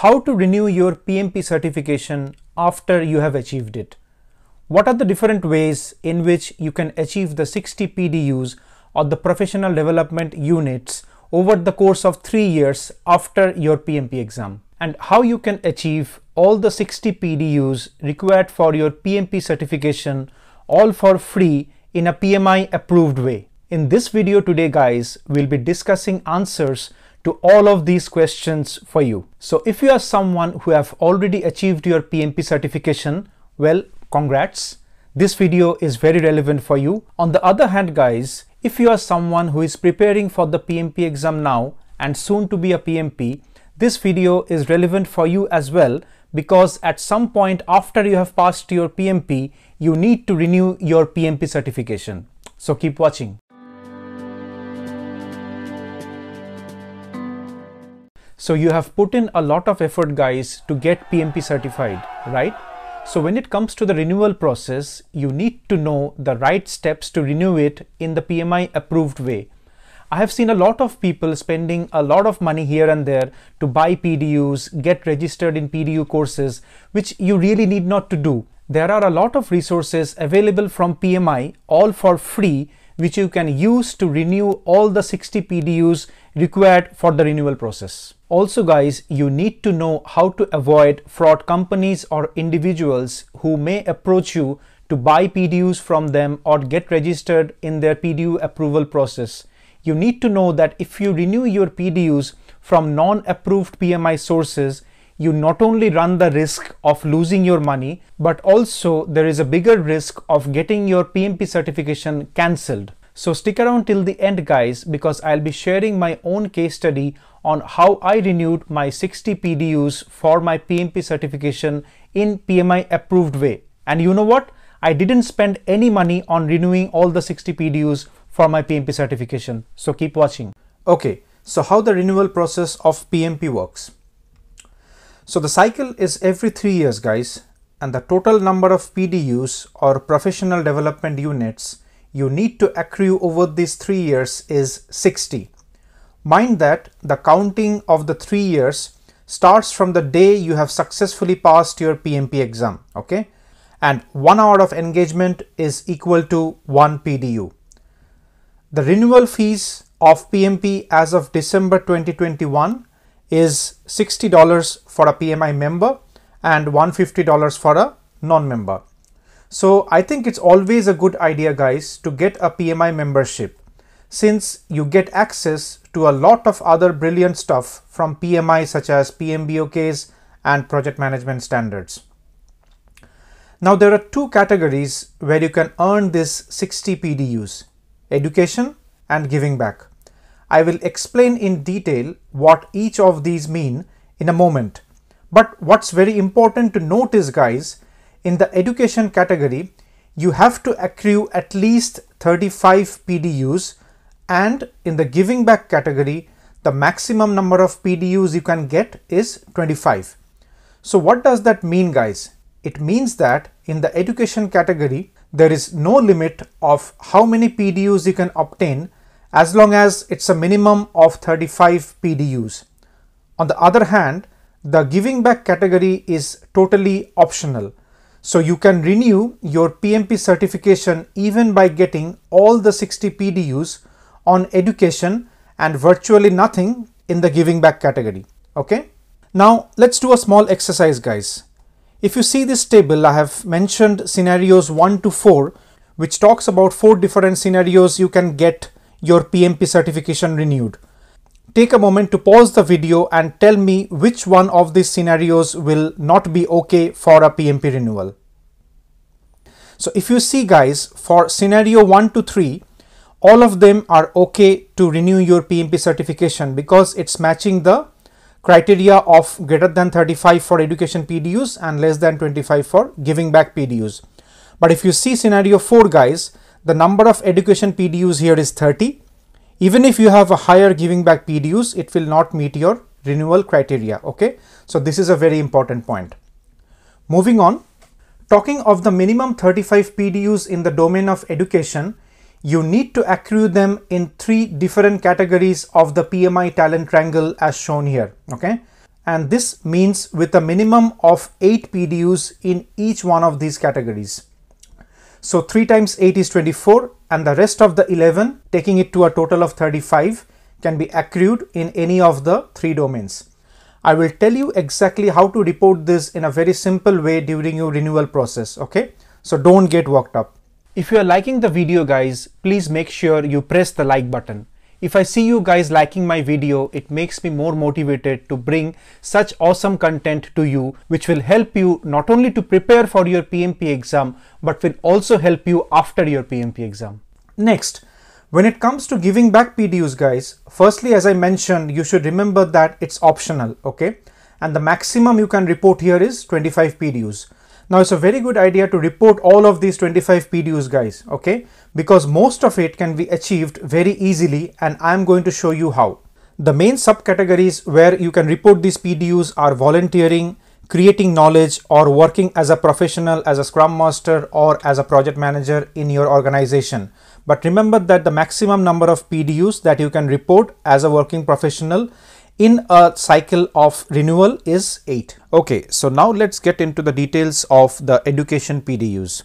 how to renew your PMP certification after you have achieved it. What are the different ways in which you can achieve the 60 PDUs or the professional development units over the course of three years after your PMP exam and how you can achieve all the 60 PDUs required for your PMP certification all for free in a PMI approved way. In this video today guys, we'll be discussing answers to all of these questions for you. So if you are someone who have already achieved your PMP certification, well, congrats. This video is very relevant for you. On the other hand, guys, if you are someone who is preparing for the PMP exam now and soon to be a PMP, this video is relevant for you as well because at some point after you have passed your PMP, you need to renew your PMP certification. So keep watching. So you have put in a lot of effort guys to get PMP certified, right? So when it comes to the renewal process, you need to know the right steps to renew it in the PMI approved way. I have seen a lot of people spending a lot of money here and there to buy PDUs, get registered in PDU courses, which you really need not to do. There are a lot of resources available from PMI, all for free, which you can use to renew all the 60 PDUs required for the renewal process. Also guys, you need to know how to avoid fraud companies or individuals who may approach you to buy PDUs from them or get registered in their PDU approval process. You need to know that if you renew your PDUs from non-approved PMI sources, you not only run the risk of losing your money, but also there is a bigger risk of getting your PMP certification cancelled. So stick around till the end guys because I'll be sharing my own case study on how I renewed my 60 PDUs for my PMP certification in PMI approved way. And you know what? I didn't spend any money on renewing all the 60 PDUs for my PMP certification. So keep watching. Okay, so how the renewal process of PMP works. So the cycle is every three years guys and the total number of PDUs or professional development units you need to accrue over these three years is 60. Mind that the counting of the three years starts from the day you have successfully passed your PMP exam, okay? And one hour of engagement is equal to one PDU. The renewal fees of PMP as of December 2021 is $60 for a PMI member and $150 for a non-member. So I think it's always a good idea guys to get a PMI membership since you get access to a lot of other brilliant stuff from PMI such as PMBOKs and project management standards. Now there are two categories where you can earn this 60 PDUs, education and giving back. I will explain in detail what each of these mean in a moment. But what's very important to note is guys, in the education category, you have to accrue at least 35 PDUs and in the giving back category, the maximum number of PDUs you can get is 25. So what does that mean guys? It means that in the education category, there is no limit of how many PDUs you can obtain as long as it's a minimum of 35 PDUs. On the other hand, the giving back category is totally optional. So you can renew your PMP certification even by getting all the 60 PDUs on education and virtually nothing in the giving back category. Okay. Now let's do a small exercise guys. If you see this table, I have mentioned scenarios 1 to 4, which talks about four different scenarios you can get your PMP certification renewed. Take a moment to pause the video and tell me which one of these scenarios will not be okay for a PMP renewal. So if you see guys, for scenario 1 to 3, all of them are okay to renew your PMP certification because it's matching the criteria of greater than 35 for education PDUs and less than 25 for giving back PDUs. But if you see scenario 4 guys, the number of education PDUs here is 30. Even if you have a higher giving back PDUs, it will not meet your renewal criteria. Okay, so this is a very important point. Moving on, talking of the minimum 35 PDUs in the domain of education, you need to accrue them in three different categories of the PMI talent triangle as shown here. Okay, and this means with a minimum of 8 PDUs in each one of these categories. So 3 times 8 is 24 and the rest of the 11, taking it to a total of 35, can be accrued in any of the three domains. I will tell you exactly how to report this in a very simple way during your renewal process, okay? So don't get worked up. If you are liking the video guys, please make sure you press the like button. If I see you guys liking my video, it makes me more motivated to bring such awesome content to you, which will help you not only to prepare for your PMP exam, but will also help you after your PMP exam. Next, when it comes to giving back PDUs guys, firstly, as I mentioned, you should remember that it's optional, okay? And the maximum you can report here is 25 PDUs. Now it's a very good idea to report all of these 25 PDUs guys, okay? Because most of it can be achieved very easily and I'm going to show you how. The main subcategories where you can report these PDUs are volunteering, creating knowledge or working as a professional, as a scrum master or as a project manager in your organization. But remember that the maximum number of PDUs that you can report as a working professional in a cycle of renewal is 8. Okay, so now let's get into the details of the education PDUs.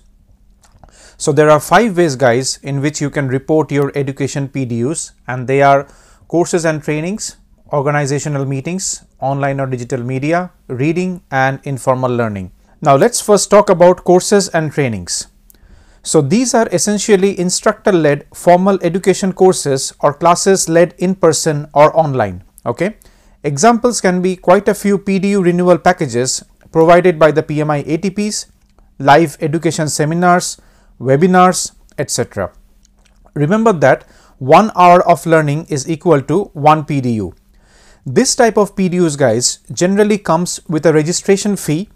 So there are five ways guys in which you can report your education PDUs and they are courses and trainings, organizational meetings, online or digital media, reading and informal learning. Now let's first talk about courses and trainings. So these are essentially instructor led formal education courses or classes led in person or online. Okay. Examples can be quite a few PDU renewal packages provided by the PMI ATPs, live education seminars, webinars, etc. Remember that 1 hour of learning is equal to 1 PDU. This type of PDUs guys generally comes with a registration fee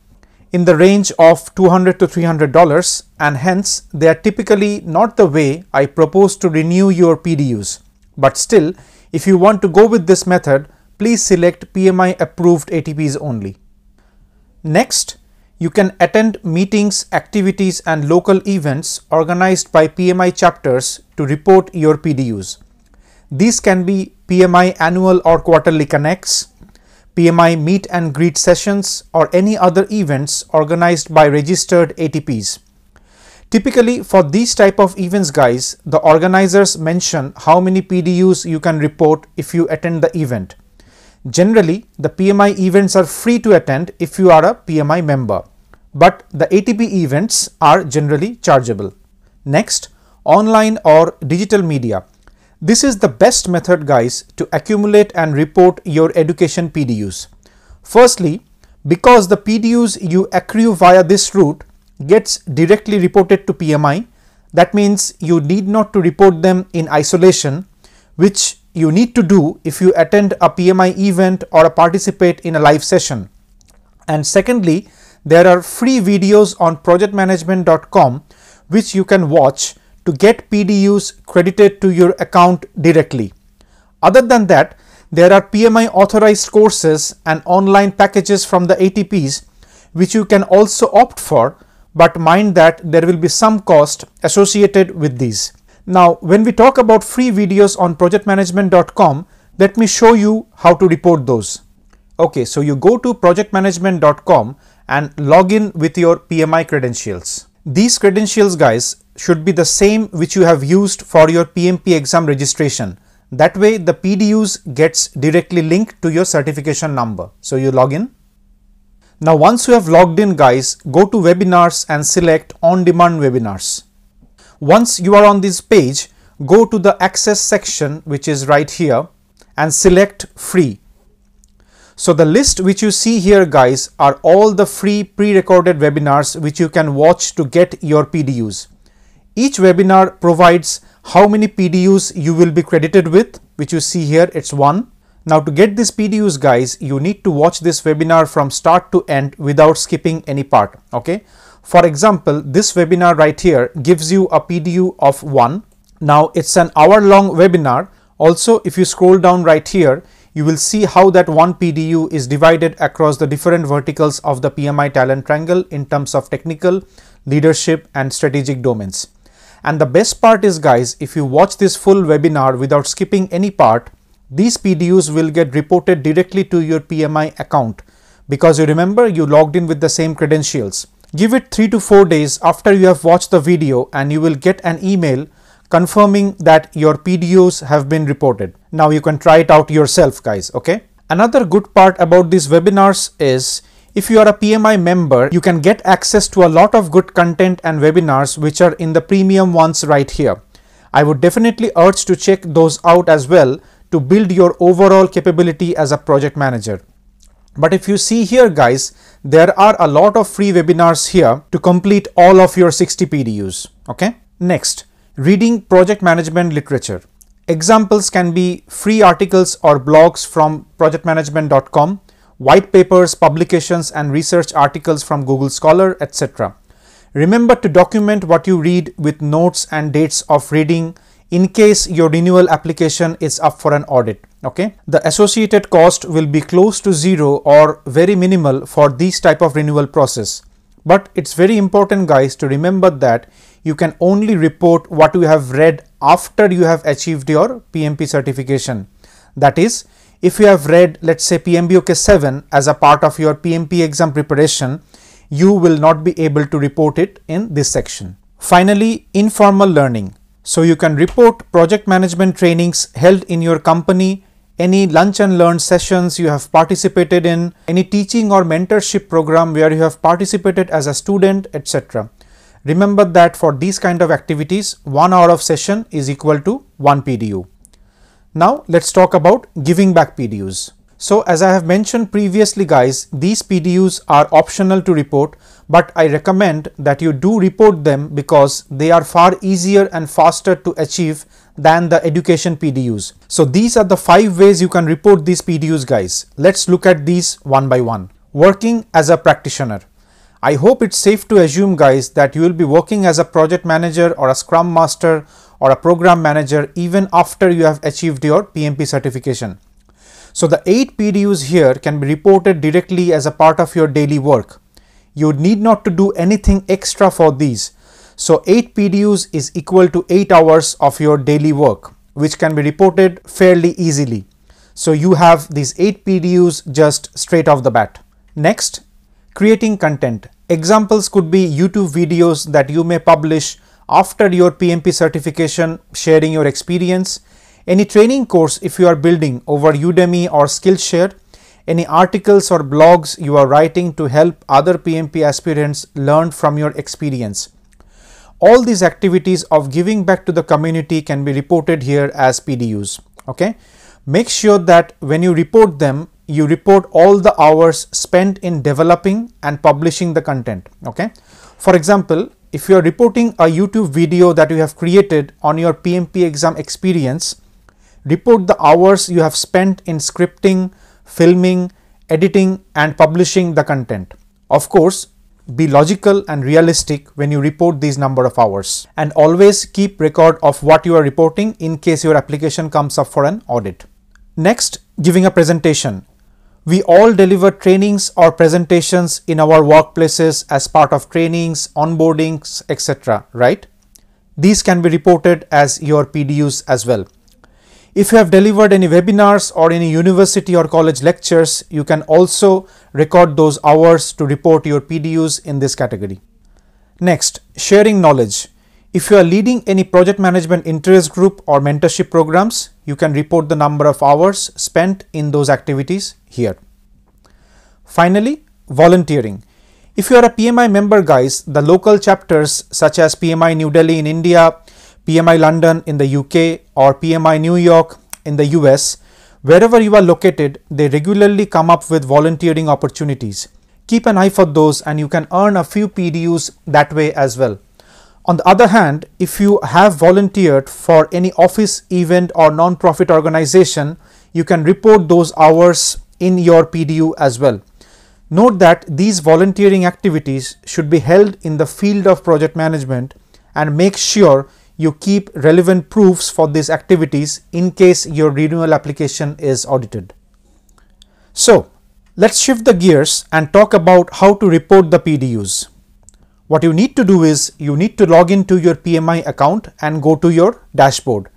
in the range of 200 to 300 dollars and hence they are typically not the way I propose to renew your PDUs. But still if you want to go with this method, please select PMI approved ATPs only. Next, you can attend meetings, activities and local events organized by PMI chapters to report your PDUs. These can be PMI annual or quarterly connects, PMI meet and greet sessions or any other events organized by registered ATPs. Typically for these type of events guys, the organizers mention how many PDUs you can report if you attend the event. Generally, the PMI events are free to attend if you are a PMI member, but the ATP events are generally chargeable. Next, online or digital media. This is the best method guys to accumulate and report your education PDUs. Firstly, because the PDUs you accrue via this route gets directly reported to PMI. That means you need not to report them in isolation, which you need to do if you attend a PMI event or participate in a live session. And secondly, there are free videos on projectmanagement.com which you can watch to get PDUs credited to your account directly. Other than that, there are PMI authorized courses and online packages from the ATPs which you can also opt for but mind that there will be some cost associated with these. Now, when we talk about free videos on projectmanagement.com, let me show you how to report those. Okay, so you go to projectmanagement.com and log in with your PMI credentials. These credentials guys should be the same which you have used for your PMP exam registration. That way the PDUs gets directly linked to your certification number. So you log in now once you have logged in guys, go to webinars and select on-demand webinars. Once you are on this page, go to the access section which is right here and select free. So the list which you see here guys are all the free pre-recorded webinars which you can watch to get your PDUs. Each webinar provides how many PDUs you will be credited with which you see here it's one now to get this PDUs guys, you need to watch this webinar from start to end without skipping any part. Okay. For example, this webinar right here gives you a PDU of 1. Now it's an hour long webinar. Also, if you scroll down right here, you will see how that one PDU is divided across the different verticals of the PMI talent triangle in terms of technical, leadership and strategic domains. And the best part is guys, if you watch this full webinar without skipping any part, these PDUs will get reported directly to your PMI account because you remember you logged in with the same credentials. Give it 3 to 4 days after you have watched the video and you will get an email confirming that your PDUs have been reported. Now you can try it out yourself guys, okay? Another good part about these webinars is if you are a PMI member, you can get access to a lot of good content and webinars which are in the premium ones right here. I would definitely urge to check those out as well to build your overall capability as a project manager. But if you see here guys, there are a lot of free webinars here to complete all of your 60 PDUs. Okay. Next, reading project management literature. Examples can be free articles or blogs from projectmanagement.com, white papers, publications and research articles from Google Scholar, etc. Remember to document what you read with notes and dates of reading, in case your renewal application is up for an audit. Okay, the associated cost will be close to zero or very minimal for this type of renewal process. But it's very important guys to remember that you can only report what you have read after you have achieved your PMP certification. That is, if you have read let's say PMBOK 7 as a part of your PMP exam preparation, you will not be able to report it in this section. Finally, informal learning. So you can report project management trainings held in your company, any lunch and learn sessions you have participated in, any teaching or mentorship program where you have participated as a student, etc. Remember that for these kind of activities, one hour of session is equal to one PDU. Now let's talk about giving back PDUs. So as I have mentioned previously guys, these PDUs are optional to report but I recommend that you do report them because they are far easier and faster to achieve than the education PDUs. So these are the five ways you can report these PDUs guys. Let's look at these one by one. Working as a practitioner. I hope it's safe to assume guys that you will be working as a project manager or a scrum master or a program manager even after you have achieved your PMP certification. So the 8 PDUs here can be reported directly as a part of your daily work you need not to do anything extra for these. So 8 PDUs is equal to 8 hours of your daily work, which can be reported fairly easily. So you have these 8 PDUs just straight off the bat. Next, creating content. Examples could be YouTube videos that you may publish after your PMP certification, sharing your experience, any training course if you are building over Udemy or Skillshare, any articles or blogs you are writing to help other PMP aspirants learn from your experience. All these activities of giving back to the community can be reported here as PDUs. Okay. Make sure that when you report them, you report all the hours spent in developing and publishing the content. Okay. For example, if you are reporting a YouTube video that you have created on your PMP exam experience, report the hours you have spent in scripting, filming, editing and publishing the content. Of course, be logical and realistic when you report these number of hours and always keep record of what you are reporting in case your application comes up for an audit. Next, giving a presentation. We all deliver trainings or presentations in our workplaces as part of trainings, onboardings, etc. right? These can be reported as your PDUs as well. If you have delivered any webinars or any university or college lectures, you can also record those hours to report your PDUs in this category. Next, sharing knowledge. If you are leading any project management interest group or mentorship programs, you can report the number of hours spent in those activities here. Finally, volunteering. If you are a PMI member guys, the local chapters such as PMI New Delhi in India, PMI London in the UK or PMI New York in the US, wherever you are located, they regularly come up with volunteering opportunities. Keep an eye for those and you can earn a few PDUs that way as well. On the other hand, if you have volunteered for any office, event or non-profit organization, you can report those hours in your PDU as well. Note that these volunteering activities should be held in the field of project management and make sure you keep relevant proofs for these activities in case your renewal application is audited. So let's shift the gears and talk about how to report the PDUs. What you need to do is you need to log into your PMI account and go to your dashboard.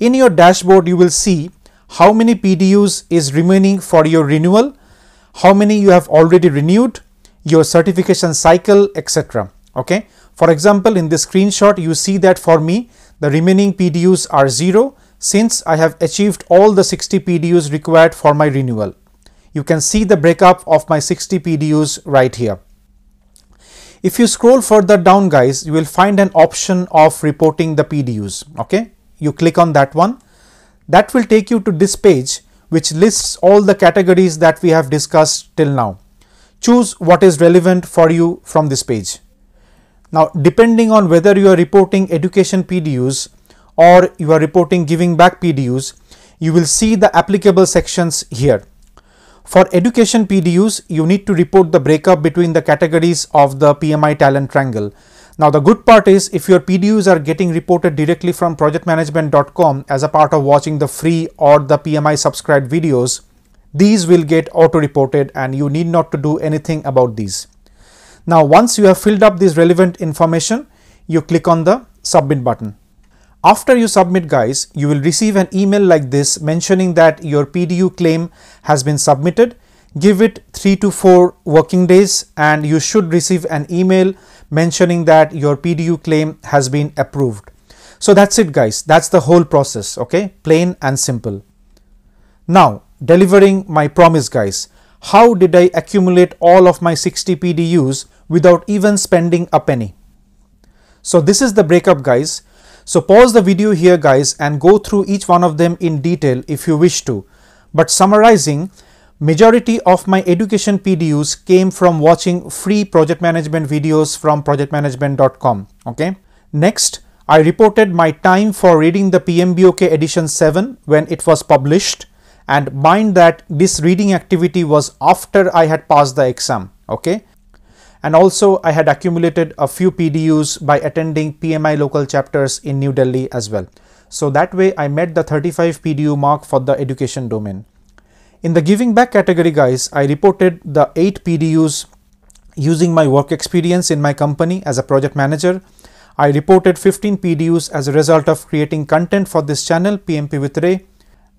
In your dashboard, you will see how many PDUs is remaining for your renewal, how many you have already renewed, your certification cycle, etc. Okay, for example, in this screenshot, you see that for me, the remaining PDUs are 0 since I have achieved all the 60 PDUs required for my renewal. You can see the breakup of my 60 PDUs right here. If you scroll further down guys, you will find an option of reporting the PDUs. Okay, you click on that one. That will take you to this page which lists all the categories that we have discussed till now. Choose what is relevant for you from this page. Now, depending on whether you are reporting education PDUs or you are reporting giving back PDUs, you will see the applicable sections here. For education PDUs, you need to report the breakup between the categories of the PMI talent triangle. Now, the good part is if your PDUs are getting reported directly from projectmanagement.com as a part of watching the free or the PMI subscribed videos, these will get auto reported and you need not to do anything about these. Now once you have filled up this relevant information, you click on the submit button. After you submit guys, you will receive an email like this mentioning that your PDU claim has been submitted. Give it 3 to 4 working days and you should receive an email mentioning that your PDU claim has been approved. So that's it guys, that's the whole process, okay, plain and simple. Now delivering my promise guys how did I accumulate all of my 60 PDUs without even spending a penny? So this is the breakup guys. So pause the video here guys and go through each one of them in detail if you wish to. But summarizing, majority of my education PDUs came from watching free project management videos from projectmanagement.com. Okay. Next, I reported my time for reading the PMBOK edition 7 when it was published and mind that this reading activity was after I had passed the exam. Okay. And also I had accumulated a few PDUs by attending PMI local chapters in New Delhi as well. So that way I met the 35 PDU mark for the education domain. In the giving back category guys, I reported the 8 PDUs using my work experience in my company as a project manager. I reported 15 PDUs as a result of creating content for this channel PMP with Ray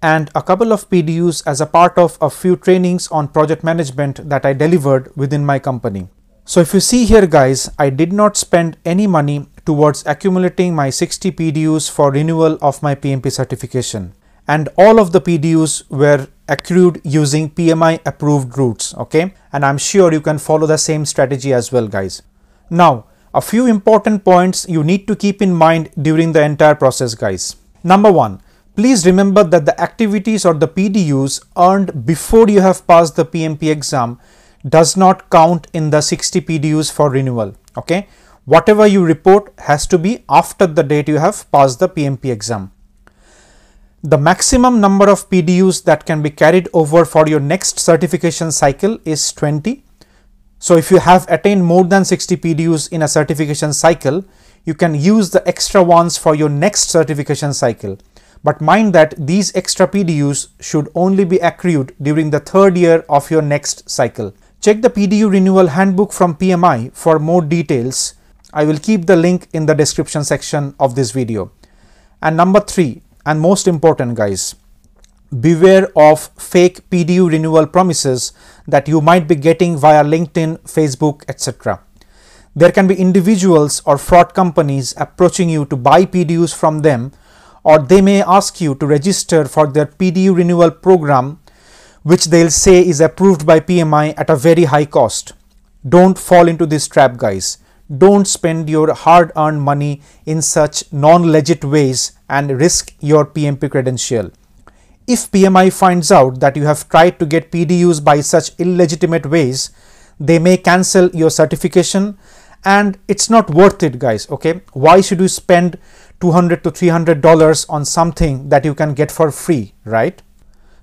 and a couple of PDUs as a part of a few trainings on project management that I delivered within my company. So if you see here guys, I did not spend any money towards accumulating my 60 PDUs for renewal of my PMP certification. And all of the PDUs were accrued using PMI approved routes, okay? And I'm sure you can follow the same strategy as well guys. Now, a few important points you need to keep in mind during the entire process guys. Number one, Please remember that the activities or the PDUs earned before you have passed the PMP exam does not count in the 60 PDUs for renewal. Okay, Whatever you report has to be after the date you have passed the PMP exam. The maximum number of PDUs that can be carried over for your next certification cycle is 20. So if you have attained more than 60 PDUs in a certification cycle, you can use the extra ones for your next certification cycle. But mind that these extra PDUs should only be accrued during the third year of your next cycle. Check the PDU renewal handbook from PMI for more details. I will keep the link in the description section of this video. And number three, and most important guys, beware of fake PDU renewal promises that you might be getting via LinkedIn, Facebook, etc. There can be individuals or fraud companies approaching you to buy PDUs from them or they may ask you to register for their PDU renewal program which they'll say is approved by PMI at a very high cost. Don't fall into this trap guys. Don't spend your hard earned money in such non-legit ways and risk your PMP credential. If PMI finds out that you have tried to get PDUs by such illegitimate ways, they may cancel your certification and it's not worth it guys okay why should you spend 200 to 300 dollars on something that you can get for free, right?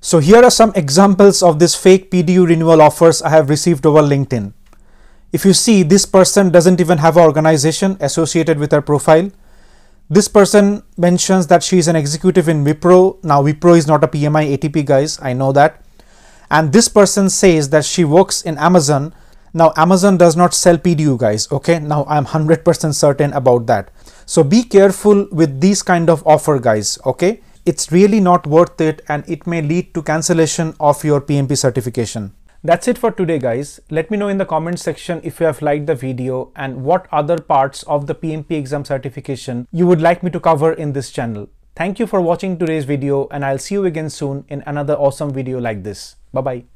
So here are some examples of these fake PDU renewal offers I have received over LinkedIn. If you see, this person doesn't even have an organization associated with her profile. This person mentions that she is an executive in Wipro. Now, Wipro is not a PMI ATP, guys. I know that. And this person says that she works in Amazon. Now, Amazon does not sell PDU, guys. Okay, now I'm 100% certain about that. So be careful with these kind of offer guys, okay? It's really not worth it and it may lead to cancellation of your PMP certification. That's it for today guys. Let me know in the comment section if you have liked the video and what other parts of the PMP exam certification you would like me to cover in this channel. Thank you for watching today's video and I'll see you again soon in another awesome video like this. Bye-bye.